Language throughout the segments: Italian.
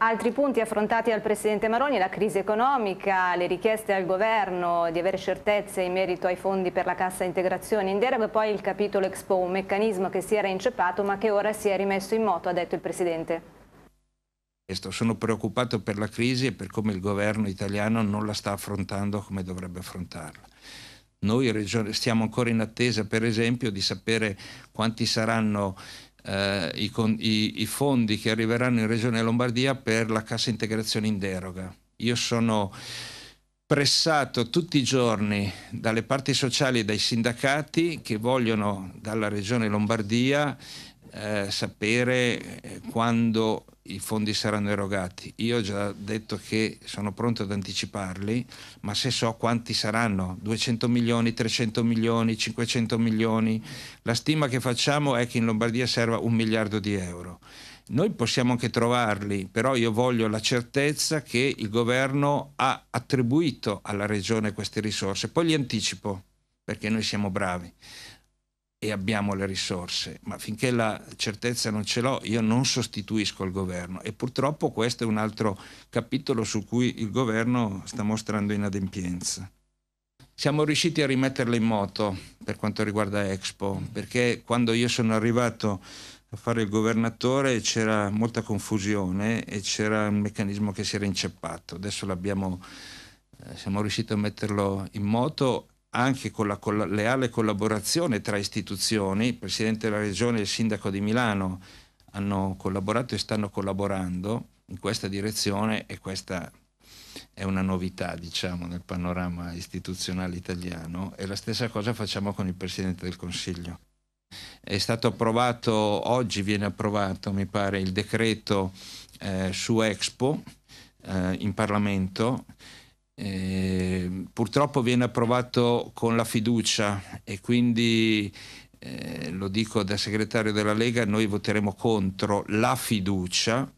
Altri punti affrontati dal Presidente Maroni, la crisi economica, le richieste al Governo di avere certezze in merito ai fondi per la cassa integrazione in deroga poi il capitolo Expo, un meccanismo che si era inceppato ma che ora si è rimesso in moto, ha detto il Presidente. Sono preoccupato per la crisi e per come il governo italiano non la sta affrontando come dovrebbe affrontarla. Noi stiamo ancora in attesa, per esempio, di sapere quanti saranno eh, i, con, i, i, fondi che arriveranno in Regione Lombardia per la cassa integrazione in deroga. Io sono pressato tutti i giorni dalle parti sociali e dai sindacati che vogliono dalla Regione Lombardia eh, sapere eh, quando i fondi saranno erogati. Io ho già detto che sono pronto ad anticiparli, ma se so quanti saranno, 200 milioni, 300 milioni, 500 milioni, la stima che facciamo è che in Lombardia serva un miliardo di euro. Noi possiamo anche trovarli, però io voglio la certezza che il governo ha attribuito alla regione queste risorse, poi li anticipo perché noi siamo bravi e abbiamo le risorse, ma finché la certezza non ce l'ho io non sostituisco il governo e purtroppo questo è un altro capitolo su cui il governo sta mostrando inadempienza. Siamo riusciti a rimetterla in moto per quanto riguarda Expo, perché quando io sono arrivato a fare il governatore c'era molta confusione e c'era un meccanismo che si era inceppato, adesso l'abbiamo eh, siamo riusciti a metterlo in moto anche con la, con leale collaborazione tra istituzioni, il Presidente della Regione e il Sindaco di Milano hanno collaborato e stanno collaborando in questa direzione e questa è una novità diciamo nel panorama istituzionale italiano e la stessa cosa facciamo con il Presidente del Consiglio. È stato approvato, oggi viene approvato mi pare il decreto eh, su Expo eh, in Parlamento eh, purtroppo viene approvato con la fiducia e quindi eh, lo dico da segretario della Lega, noi voteremo contro la fiducia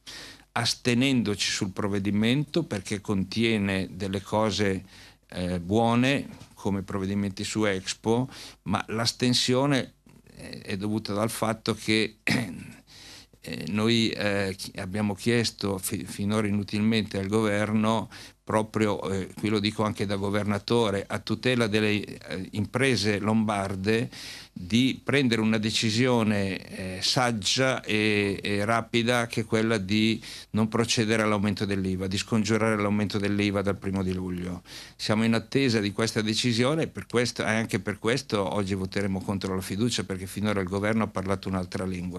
astenendoci sul provvedimento perché contiene delle cose eh, buone come provvedimenti su Expo, ma l'astensione eh, è dovuta dal fatto che Eh, noi eh, abbiamo chiesto fi- finora inutilmente al governo, proprio, eh, qui lo dico anche da governatore, a tutela delle eh, imprese lombarde, di prendere una decisione eh, saggia e, e, rapida che è quella di non procedere all'aumento dell'IVA, di scongiurare l'aumento dell'IVA dal primo di luglio. Siamo in attesa di questa decisione e anche per questo oggi voteremo contro la fiducia perché finora il governo ha parlato un'altra lingua.